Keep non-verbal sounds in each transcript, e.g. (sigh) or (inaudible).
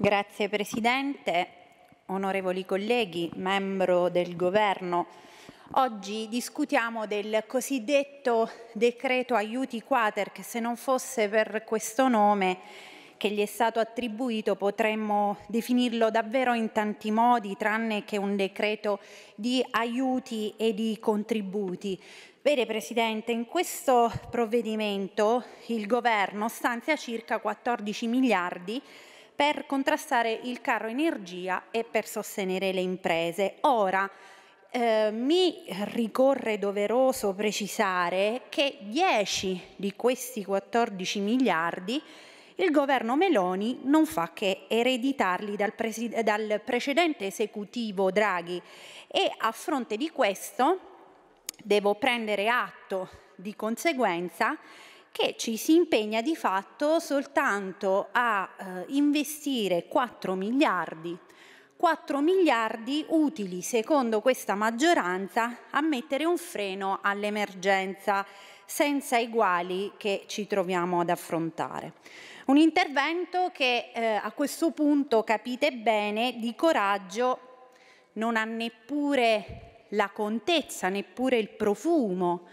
Grazie Presidente, onorevoli colleghi, membro del Governo. Oggi discutiamo del cosiddetto decreto aiuti quater che se non fosse per questo nome che gli è stato attribuito potremmo definirlo davvero in tanti modi tranne che un decreto di aiuti e di contributi. Vede Presidente, in questo provvedimento il Governo stanzia circa 14 miliardi per contrastare il carro energia e per sostenere le imprese. Ora, eh, mi ricorre doveroso precisare che 10 di questi 14 miliardi il governo Meloni non fa che ereditarli dal, dal, precedente esecutivo Draghi e a fronte di questo devo prendere atto di conseguenza che ci si impegna di fatto soltanto a eh, investire 4 miliardi 4 miliardi utili, secondo questa maggioranza, a mettere un freno all'emergenza senza uguali che ci troviamo ad affrontare. Un intervento che eh, a questo punto, capite bene, di coraggio non ha neppure la contezza, neppure il profumo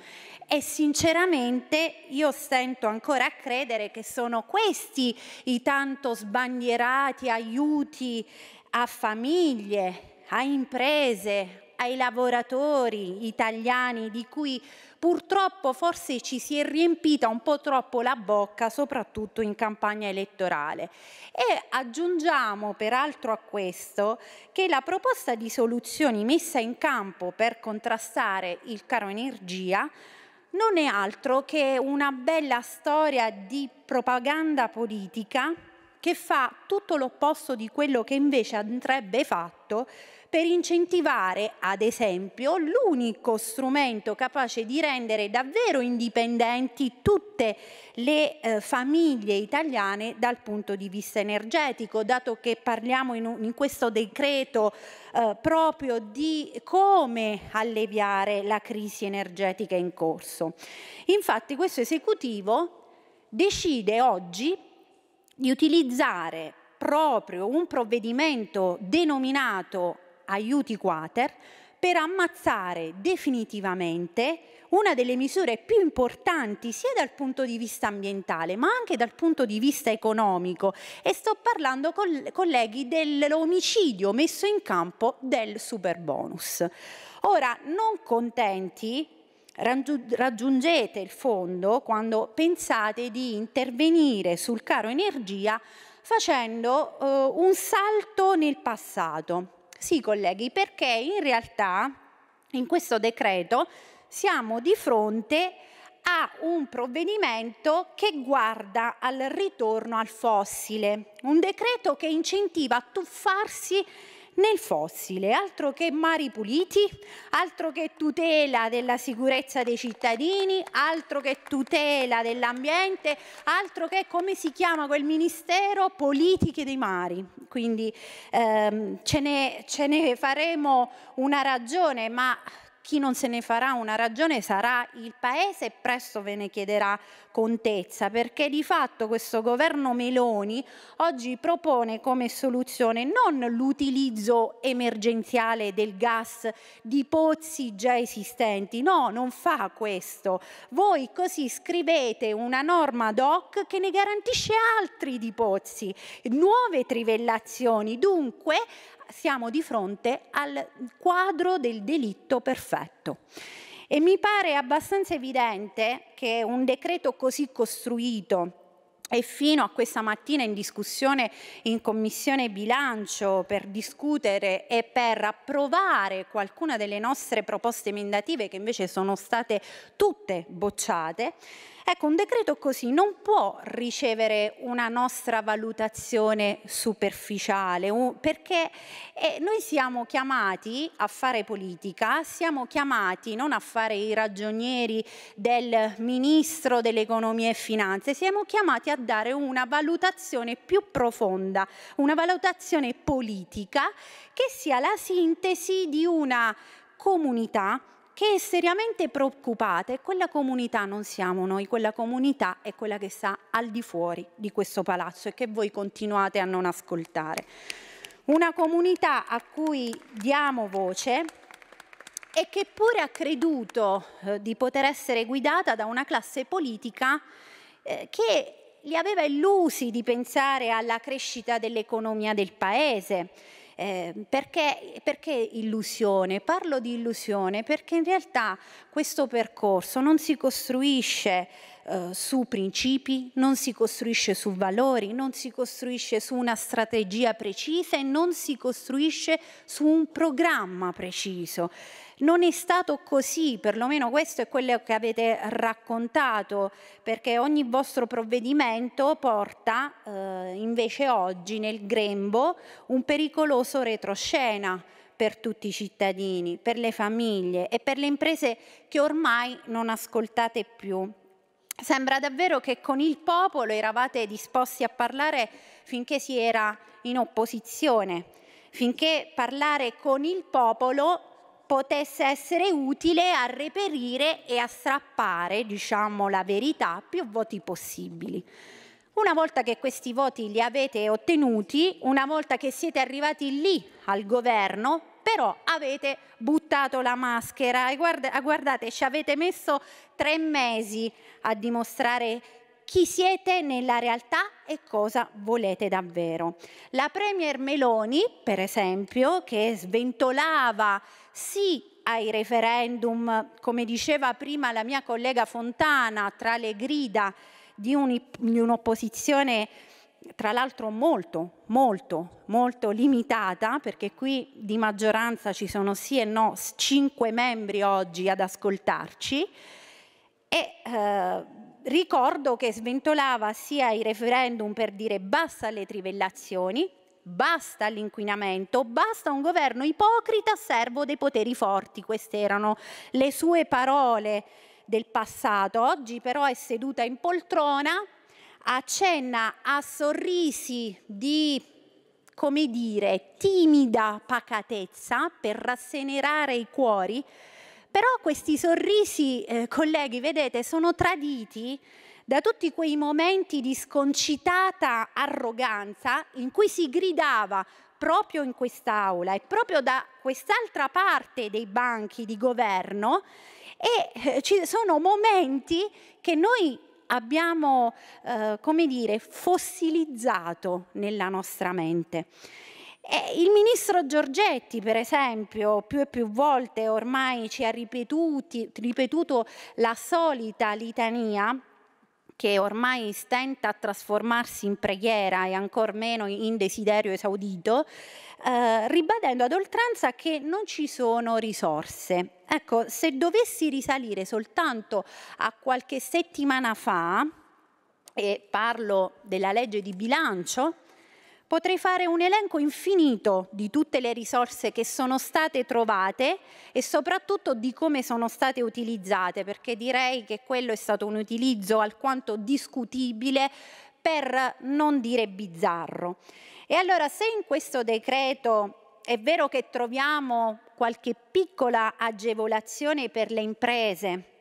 e sinceramente io stento ancora a credere che sono questi i tanto sbandierati aiuti a famiglie, a imprese, ai lavoratori italiani di cui purtroppo forse ci si è riempita un po' troppo la bocca, soprattutto in campagna elettorale. E aggiungiamo peraltro a questo che la proposta di soluzioni messa in campo per contrastare il caro energia non è altro che una bella storia di propaganda politica che fa tutto l'opposto di quello che invece andrebbe fatto per incentivare, ad esempio, l'unico strumento capace di rendere davvero indipendenti tutte le eh, famiglie italiane dal punto di vista energetico, dato che parliamo in, un, in questo decreto eh, proprio di come alleviare la crisi energetica in corso. Infatti questo esecutivo decide oggi di utilizzare proprio un provvedimento denominato aiuti quater per ammazzare definitivamente una delle misure più importanti sia dal punto di vista ambientale ma anche dal punto di vista economico e sto parlando con colleghi dell'omicidio messo in campo del super bonus. Ora, non contenti, raggiungete il fondo quando pensate di intervenire sul caro energia facendo eh, un salto nel passato. Sì, colleghi, perché in realtà in questo decreto siamo di fronte a un provvedimento che guarda al ritorno al fossile, un decreto che incentiva a tuffarsi nel fossile, altro che mari puliti, altro che tutela della sicurezza dei cittadini, altro che tutela dell'ambiente, altro che come si chiama quel ministero, politiche dei mari. Quindi ehm, ce, ne, ce ne faremo una ragione, ma chi non se ne farà una ragione sarà il Paese e presto ve ne chiederà contezza, perché di fatto questo governo Meloni oggi propone come soluzione non l'utilizzo emergenziale del gas di pozzi già esistenti, no, non fa questo. Voi così scrivete una norma ad hoc che ne garantisce altri di pozzi, nuove trivellazioni, dunque siamo di fronte al quadro del delitto perfetto. E mi pare abbastanza evidente che un decreto così costruito e fino a questa mattina in discussione in Commissione Bilancio per discutere e per approvare qualcuna delle nostre proposte emendative che invece sono state tutte bocciate, Ecco, un decreto così non può ricevere una nostra valutazione superficiale, perché eh, noi siamo chiamati a fare politica, siamo chiamati non a fare i ragionieri del ministro dell'economia e finanze, siamo chiamati a dare una valutazione più profonda, una valutazione politica che sia la sintesi di una comunità che è seriamente preoccupata e quella comunità non siamo noi, quella comunità è quella che sta al di fuori di questo palazzo e che voi continuate a non ascoltare. Una comunità a cui diamo voce e che pure ha creduto eh, di poter essere guidata da una classe politica eh, che li aveva illusi di pensare alla crescita dell'economia del Paese, Ehm, perché, perché illusione? Parlo di illusione perché in realtà questo percorso non si costruisce eh, su principi, non si costruisce su valori, non si costruisce su una strategia precisa e non si costruisce su un programma preciso. Non è stato così, perlomeno questo è quello che avete raccontato, perché ogni vostro provvedimento porta eh, invece oggi nel grembo un pericoloso retroscena per tutti i cittadini, per le famiglie e per le imprese che ormai non ascoltate più. Sembra davvero che con il popolo eravate disposti a parlare finché si era in opposizione, finché parlare con il popolo potesse essere utile a reperire e a strappare, diciamo, la verità più voti possibili. Una volta che questi voti li avete ottenuti, una volta che siete arrivati lì al governo, però avete buttato la maschera e guarda, ah, guardate, ci avete messo tre mesi a dimostrare chi siete nella realtà e cosa volete davvero. La Premier Meloni, per esempio, che sventolava sì ai referendum, come diceva prima la mia collega Fontana, tra le grida di, un'opposizione tra l'altro molto, molto, molto limitata, perché qui di maggioranza ci sono sì e no cinque membri oggi ad ascoltarci, e eh, ricordo che sventolava sia i referendum per dire basta alle trivellazioni, basta all'inquinamento, basta un governo ipocrita servo dei poteri forti. Queste erano le sue parole del passato. Oggi però è seduta in poltrona accenna a sorrisi di, come dire, timida pacatezza per rassenerare i cuori, però questi sorrisi, eh, colleghi, vedete, sono traditi da tutti quei momenti di sconcitata arroganza in cui si gridava proprio in quest'aula e proprio da quest'altra parte dei banchi di governo e eh, ci sono momenti che noi abbiamo, eh, come dire, fossilizzato nella nostra mente. E il ministro Giorgetti, per esempio, più e più volte ormai ci ha ripetuti, ripetuto la solita litania che ormai stenta a trasformarsi in preghiera e ancor meno in desiderio esaudito, eh, ribadendo ad oltranza che non ci sono risorse. Ecco, se dovessi risalire soltanto a qualche settimana fa, e parlo della legge di bilancio, Potrei fare un elenco infinito di tutte le risorse che sono state trovate e soprattutto di come sono state utilizzate, perché direi che quello è stato un utilizzo alquanto discutibile, per non dire bizzarro. E allora se in questo decreto è vero che troviamo qualche piccola agevolazione per le imprese,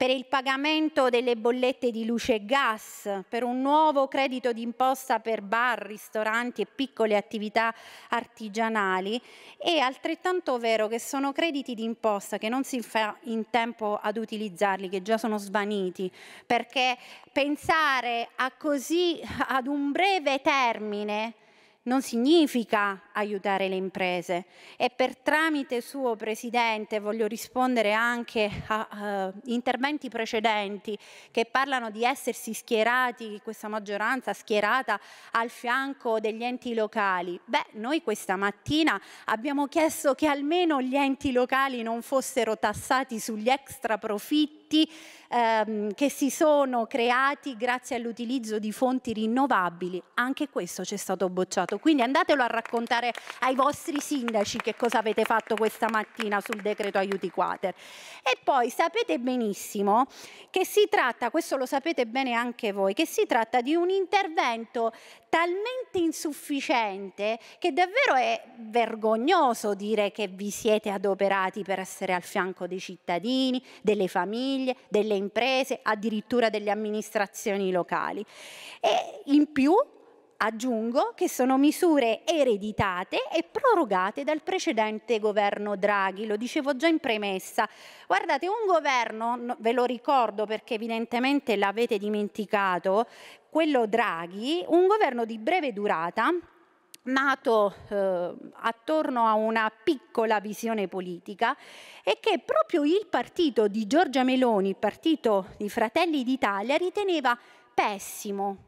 per il pagamento delle bollette di luce e gas, per un nuovo credito d'imposta per bar, ristoranti e piccole attività artigianali. È altrettanto vero che sono crediti d'imposta che non si fa in tempo ad utilizzarli, che già sono svaniti, perché pensare a così, ad un breve termine non significa aiutare le imprese e per tramite suo Presidente voglio rispondere anche a uh, interventi precedenti che parlano di essersi schierati, questa maggioranza schierata al fianco degli enti locali. Beh, noi questa mattina abbiamo chiesto che almeno gli enti locali non fossero tassati sugli extra profitti diritti ehm, che si sono creati grazie all'utilizzo di fonti rinnovabili, anche questo ci è stato bocciato. Quindi andatelo a raccontare ai vostri sindaci che cosa avete fatto questa mattina sul decreto aiuti quater. E poi sapete benissimo che si tratta, questo lo sapete bene anche voi, che si tratta di un intervento talmente insufficiente che davvero è vergognoso dire che vi siete adoperati per essere al fianco dei cittadini, delle famiglie, famiglie, delle imprese, addirittura delle amministrazioni locali. E in più aggiungo che sono misure ereditate e prorogate dal precedente governo Draghi, lo dicevo già in premessa. Guardate, un governo, ve lo ricordo perché evidentemente l'avete dimenticato, quello Draghi, un governo di breve durata nato eh, attorno a una piccola visione politica e che proprio il partito di Giorgia Meloni, il partito di Fratelli d'Italia, riteneva pessimo.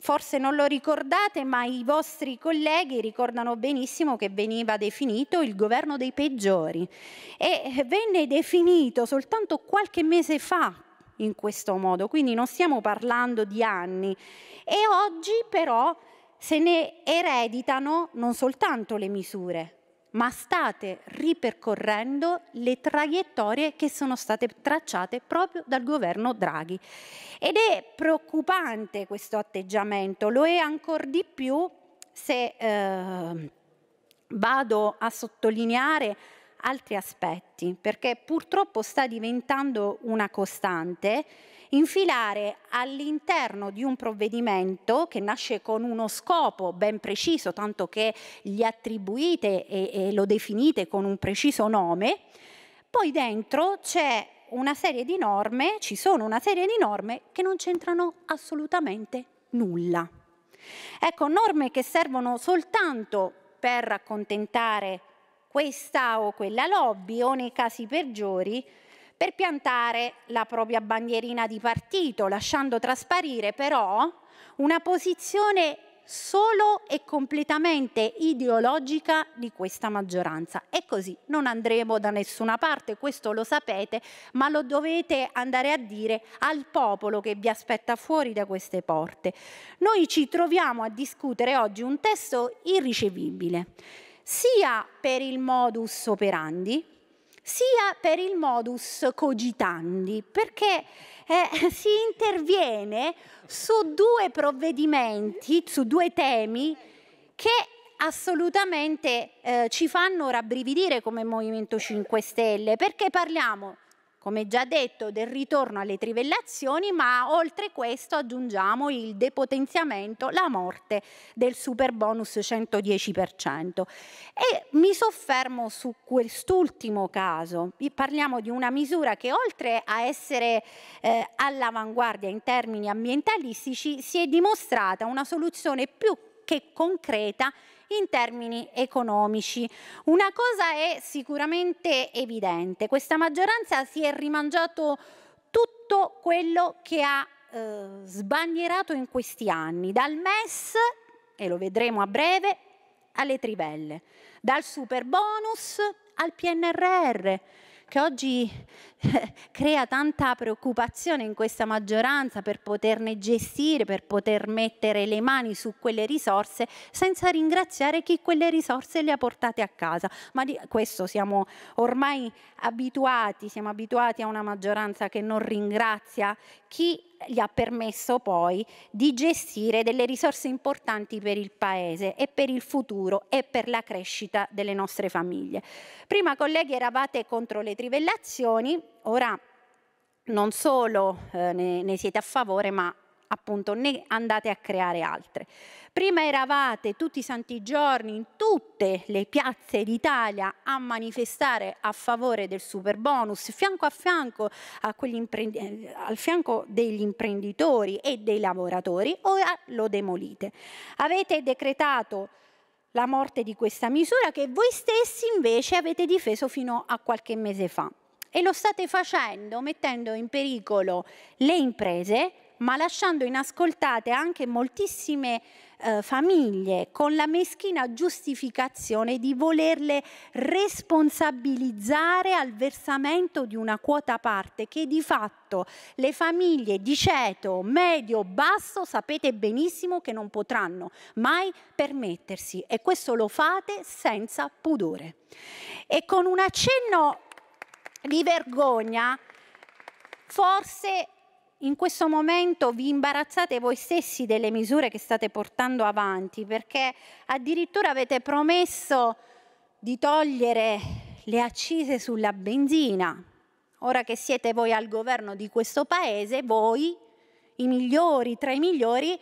Forse non lo ricordate, ma i vostri colleghi ricordano benissimo che veniva definito il governo dei peggiori e venne definito soltanto qualche mese fa, in questo modo, quindi non stiamo parlando di anni. E oggi però se ne ereditano non soltanto le misure, ma state ripercorrendo le traiettorie che sono state tracciate proprio dal governo Draghi. Ed è preoccupante questo atteggiamento, lo è ancor di più se eh, vado a sottolineare altri aspetti, perché purtroppo sta diventando una costante infilare all'interno di un provvedimento che nasce con uno scopo ben preciso, tanto che gli attribuite e, e lo definite con un preciso nome, poi dentro c'è una serie di norme, ci sono una serie di norme che non c'entrano assolutamente nulla. Ecco, norme che servono soltanto per accontentare questa o quella lobby o nei casi peggiori per piantare la propria bandierina di partito, lasciando trasparire però una posizione solo e completamente ideologica di questa maggioranza. E così non andremo da nessuna parte, questo lo sapete, ma lo dovete andare a dire al popolo che vi aspetta fuori da queste porte. Noi ci troviamo a discutere oggi un testo irricevibile, sia per il modus operandi, sia per il modus cogitandi, perché eh, (laughs) si interviene su due provvedimenti, su due temi che assolutamente eh, ci fanno rabbrividire come Movimento 5 Stelle, perché parliamo come già detto, del ritorno alle trivellazioni, ma oltre questo aggiungiamo il depotenziamento, la morte del super bonus 110%. E mi soffermo su quest'ultimo caso. Parliamo di una misura che oltre a essere eh, all'avanguardia in termini ambientalistici si è dimostrata una soluzione più nonché concreta in termini economici. Una cosa è sicuramente evidente, questa maggioranza si è rimangiato tutto quello che ha eh, sbandierato in questi anni, dal MES, e lo vedremo a breve, alle trivelle, dal super bonus al PNRR, che oggi (laughs) crea tanta preoccupazione in questa maggioranza per poterne gestire, per poter mettere le mani su quelle risorse senza ringraziare chi quelle risorse le ha portate a casa. Ma di questo siamo ormai abituati, siamo abituati a una maggioranza che non ringrazia chi gli ha permesso poi di gestire delle risorse importanti per il Paese e per il futuro e per la crescita delle nostre famiglie. Prima colleghi eravate contro le trivellazioni, ora non solo eh, ne, ne siete a favore, ma appunto ne andate a creare altre. Prima eravate tutti i santi giorni in tutte le piazze d'Italia a manifestare a favore del super bonus, fianco a fianco a eh, al fianco degli imprenditori e dei lavoratori, ora lo demolite. Avete decretato la morte di questa misura che voi stessi invece avete difeso fino a qualche mese fa e lo state facendo mettendo in pericolo le imprese, ma lasciando inascoltate anche moltissime eh, famiglie con la meschina giustificazione di volerle responsabilizzare al versamento di una quota parte che di fatto le famiglie di ceto medio basso sapete benissimo che non potranno mai permettersi e questo lo fate senza pudore. E con un accenno di vergogna, forse in questo momento vi imbarazzate voi stessi delle misure che state portando avanti, perché addirittura avete promesso di togliere le accise sulla benzina. Ora che siete voi al governo di questo paese, voi, i migliori tra i migliori,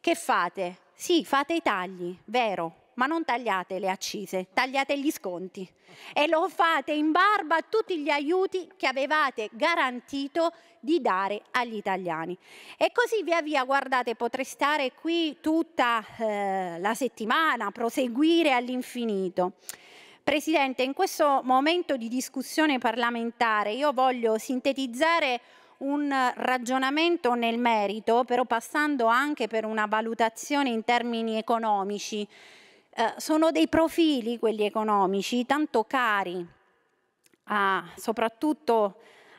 che fate? Sì, fate i tagli, vero, ma non tagliate le accise, tagliate gli sconti e lo fate in barba a tutti gli aiuti che avevate garantito di dare agli italiani. E così via via, guardate, potrei stare qui tutta eh, la settimana, proseguire all'infinito. Presidente, in questo momento di discussione parlamentare io voglio sintetizzare un ragionamento nel merito, però passando anche per una valutazione in termini economici eh, sono dei profili, quelli economici, tanto cari a, soprattutto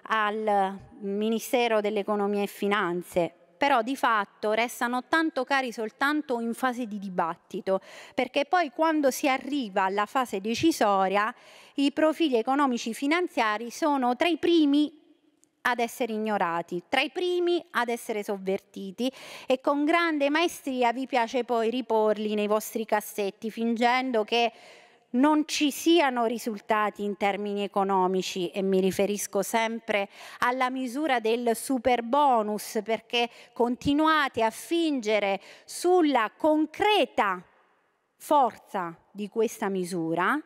al Ministero dell'Economia e Finanze, però di fatto restano tanto cari soltanto in fase di dibattito, perché poi quando si arriva alla fase decisoria i profili economici finanziari sono tra i primi ad essere ignorati, tra i primi ad essere sovvertiti e con grande maestria vi piace poi riporli nei vostri cassetti fingendo che non ci siano risultati in termini economici e mi riferisco sempre alla misura del super bonus perché continuate a fingere sulla concreta forza di questa misura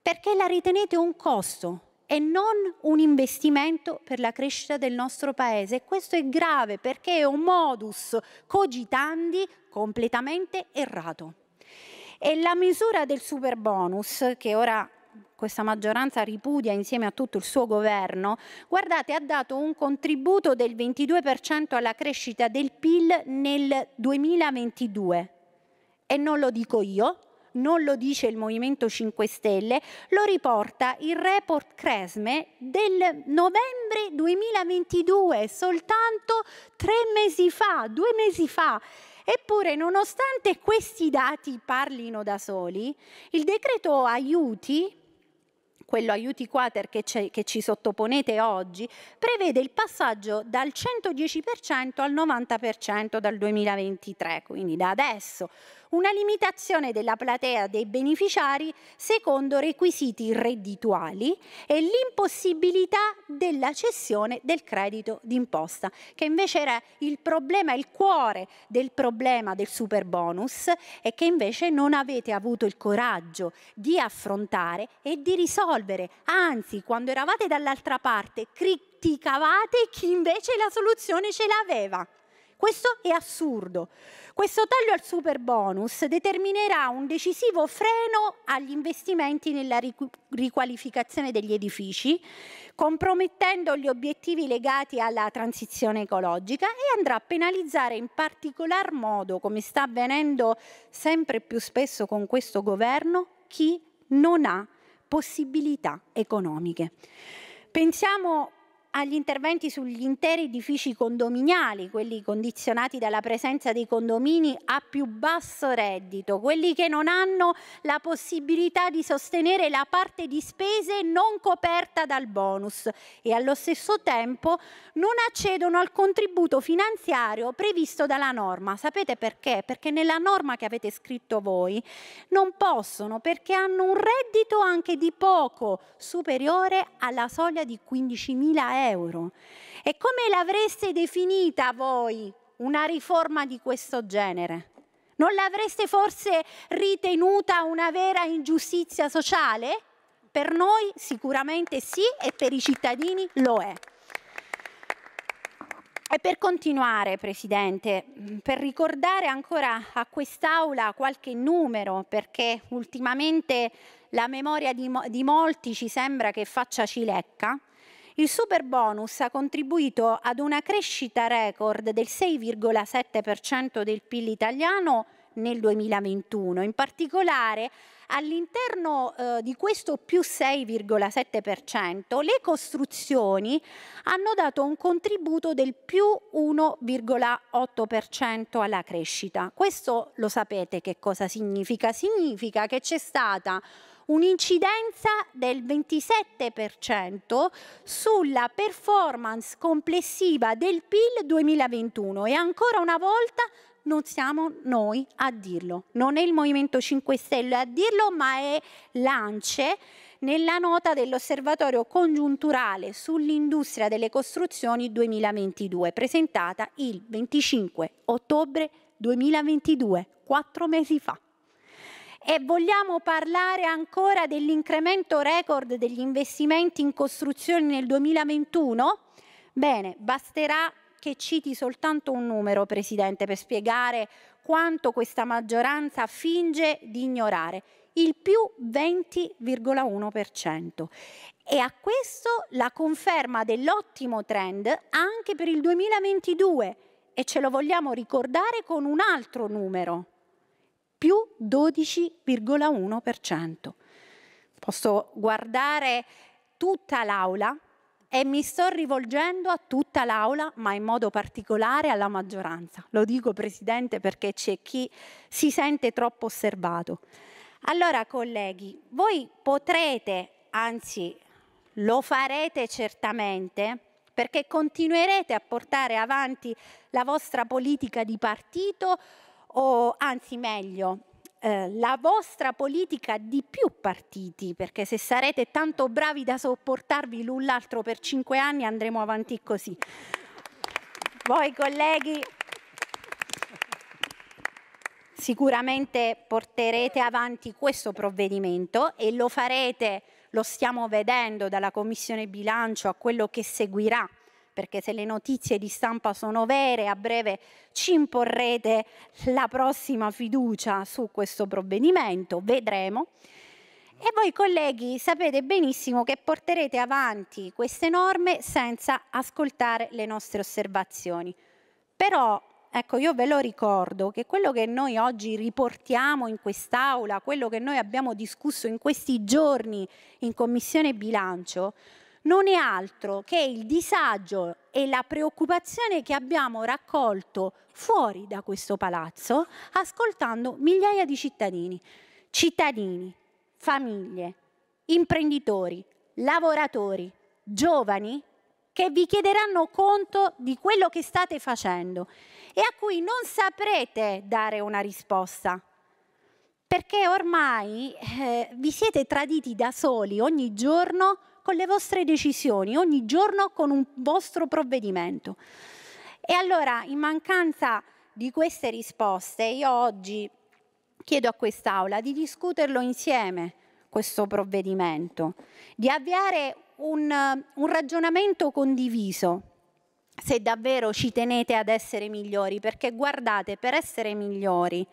perché la ritenete un costo e non un investimento per la crescita del nostro Paese. Questo è grave perché è un modus cogitandi completamente errato. E la misura del super bonus, che ora questa maggioranza ripudia insieme a tutto il suo governo, guardate, ha dato un contributo del 22% alla crescita del PIL nel 2022. E non lo dico io, non lo dice il Movimento 5 Stelle, lo riporta il report Cresme del novembre 2022, soltanto tre mesi fa, due mesi fa. Eppure, nonostante questi dati parlino da soli, il decreto aiuti quello aiuti quater che, che, ci sottoponete oggi, prevede il passaggio dal 110% al 90% dal 2023, quindi da adesso una limitazione della platea dei beneficiari secondo requisiti reddituali e l'impossibilità della cessione del credito d'imposta, che invece era il problema, il cuore del problema del super bonus e che invece non avete avuto il coraggio di affrontare e di risolvere. Anzi, quando eravate dall'altra parte, criticavate chi invece la soluzione ce l'aveva. Questo è assurdo. Questo taglio al super bonus determinerà un decisivo freno agli investimenti nella riqualificazione degli edifici, compromettendo gli obiettivi legati alla transizione ecologica e andrà a penalizzare in particolar modo, come sta avvenendo sempre più spesso con questo governo, chi non ha possibilità economiche. Pensiamo agli interventi sugli interi edifici condominiali, quelli condizionati dalla presenza dei condomini a più basso reddito, quelli che non hanno la possibilità di sostenere la parte di spese non coperta dal bonus e allo stesso tempo non accedono al contributo finanziario previsto dalla norma. Sapete perché? Perché nella norma che avete scritto voi non possono perché hanno un reddito anche di poco superiore alla soglia di 15.000 euro euro. E come l'avreste definita voi una riforma di questo genere? Non l'avreste forse ritenuta una vera ingiustizia sociale? Per noi sicuramente sì e per i cittadini lo è. E per continuare, Presidente, per ricordare ancora a quest'Aula qualche numero, perché ultimamente la memoria di, mo di molti ci sembra che faccia cilecca, il super bonus ha contribuito ad una crescita record del 6,7% del PIL italiano nel 2021. In particolare, all'interno eh, di questo più 6,7%, le costruzioni hanno dato un contributo del più 1,8% alla crescita. Questo lo sapete che cosa significa? Significa che c'è stata un'incidenza del 27% sulla performance complessiva del PIL 2021 e ancora una volta non siamo noi a dirlo, non è il Movimento 5 Stelle a dirlo, ma è l'ANCE nella nota dell'osservatorio congiunturale sull'industria delle costruzioni 2022, presentata il 25 ottobre 2022, quattro mesi fa. E vogliamo parlare ancora dell'incremento record degli investimenti in costruzioni nel 2021? Bene, basterà che citi soltanto un numero, Presidente, per spiegare quanto questa maggioranza finge di ignorare, il più 20,1%. E a questo la conferma dell'ottimo trend anche per il 2022 e ce lo vogliamo ricordare con un altro numero, più 12,1%. Posso guardare tutta l'Aula e mi sto rivolgendo a tutta l'Aula, ma in modo particolare alla maggioranza. Lo dico Presidente perché c'è chi si sente troppo osservato. Allora colleghi, voi potrete, anzi lo farete certamente, perché continuerete a portare avanti la vostra politica di partito o anzi meglio, eh, la vostra politica di più partiti, perché se sarete tanto bravi da sopportarvi l'un l'altro per cinque anni andremo avanti così. Voi colleghi sicuramente porterete avanti questo provvedimento e lo farete, lo stiamo vedendo dalla Commissione Bilancio a quello che seguirà perché se le notizie di stampa sono vere, a breve ci imporrete la prossima fiducia su questo provvedimento, vedremo. E voi colleghi sapete benissimo che porterete avanti queste norme senza ascoltare le nostre osservazioni. Però, ecco, io ve lo ricordo che quello che noi oggi riportiamo in quest'Aula, quello che noi abbiamo discusso in questi giorni in Commissione Bilancio, non è altro che il disagio e la preoccupazione che abbiamo raccolto fuori da questo palazzo ascoltando migliaia di cittadini, cittadini, famiglie, imprenditori, lavoratori, giovani che vi chiederanno conto di quello che state facendo e a cui non saprete dare una risposta. Perché ormai eh, vi siete traditi da soli ogni giorno con le vostre decisioni, ogni giorno con un vostro provvedimento. E allora, in mancanza di queste risposte, io oggi chiedo a quest'Aula di discuterlo insieme, questo provvedimento, di avviare un, un ragionamento condiviso se davvero ci tenete ad essere migliori, perché guardate, per essere migliori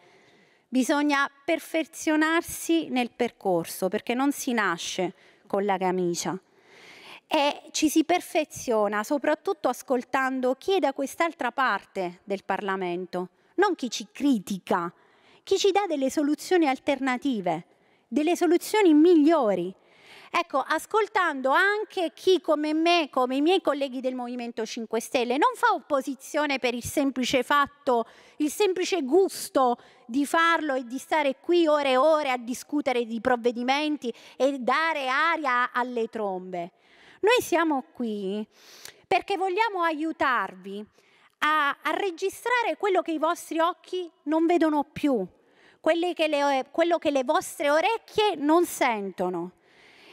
bisogna perfezionarsi nel percorso, perché non si nasce con la camicia e ci si perfeziona soprattutto ascoltando chi è da quest'altra parte del Parlamento, non chi ci critica, chi ci dà delle soluzioni alternative, delle soluzioni migliori. Ecco, ascoltando anche chi come me, come i miei colleghi del Movimento 5 Stelle, non fa opposizione per il semplice fatto, il semplice gusto di farlo e di stare qui ore e ore a discutere di provvedimenti e dare aria alle trombe. Noi siamo qui perché vogliamo aiutarvi a, a registrare quello che i vostri occhi non vedono più, che le, quello che le vostre orecchie non sentono.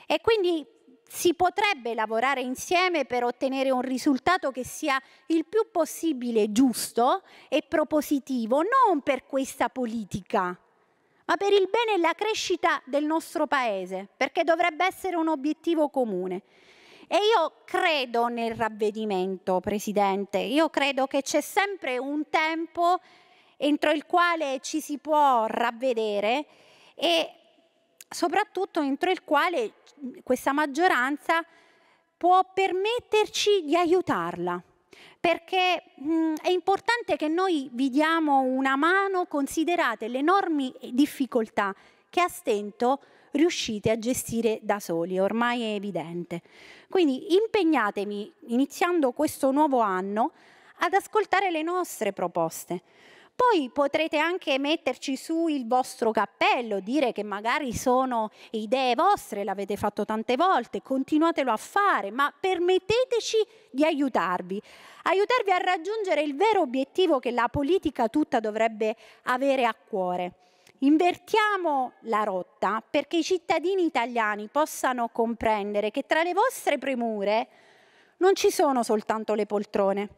E quindi si potrebbe lavorare insieme per ottenere un risultato che sia il più possibile giusto e propositivo, non per questa politica, ma per il bene e la crescita del nostro Paese, perché dovrebbe essere un obiettivo comune. E io credo nel ravvedimento, Presidente, io credo che c'è sempre un tempo entro il quale ci si può ravvedere e soprattutto entro il quale questa maggioranza può permetterci di aiutarla perché mh, mm, è importante che noi vi diamo una mano, considerate le enormi difficoltà che a stento riuscite a gestire da soli, ormai è evidente. Quindi impegnatemi, iniziando questo nuovo anno, ad ascoltare le nostre proposte. Poi potrete anche metterci su il vostro cappello, dire che magari sono idee vostre, l'avete fatto tante volte, continuatelo a fare, ma permetteteci di aiutarvi, aiutarvi a raggiungere il vero obiettivo che la politica tutta dovrebbe avere a cuore invertiamo la rotta perché i cittadini italiani possano comprendere che tra le vostre premure non ci sono soltanto le poltrone,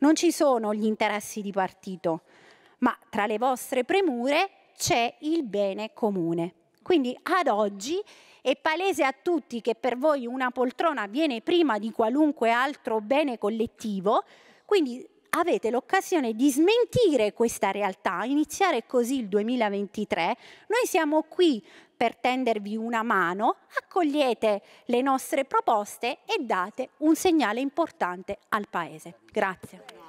non ci sono gli interessi di partito, ma tra le vostre premure c'è il bene comune. Quindi ad oggi è palese a tutti che per voi una poltrona viene prima di qualunque altro bene collettivo, quindi avete l'occasione di smentire questa realtà, iniziare così il 2023. Noi siamo qui per tendervi una mano, accogliete le nostre proposte e date un segnale importante al Paese. Grazie.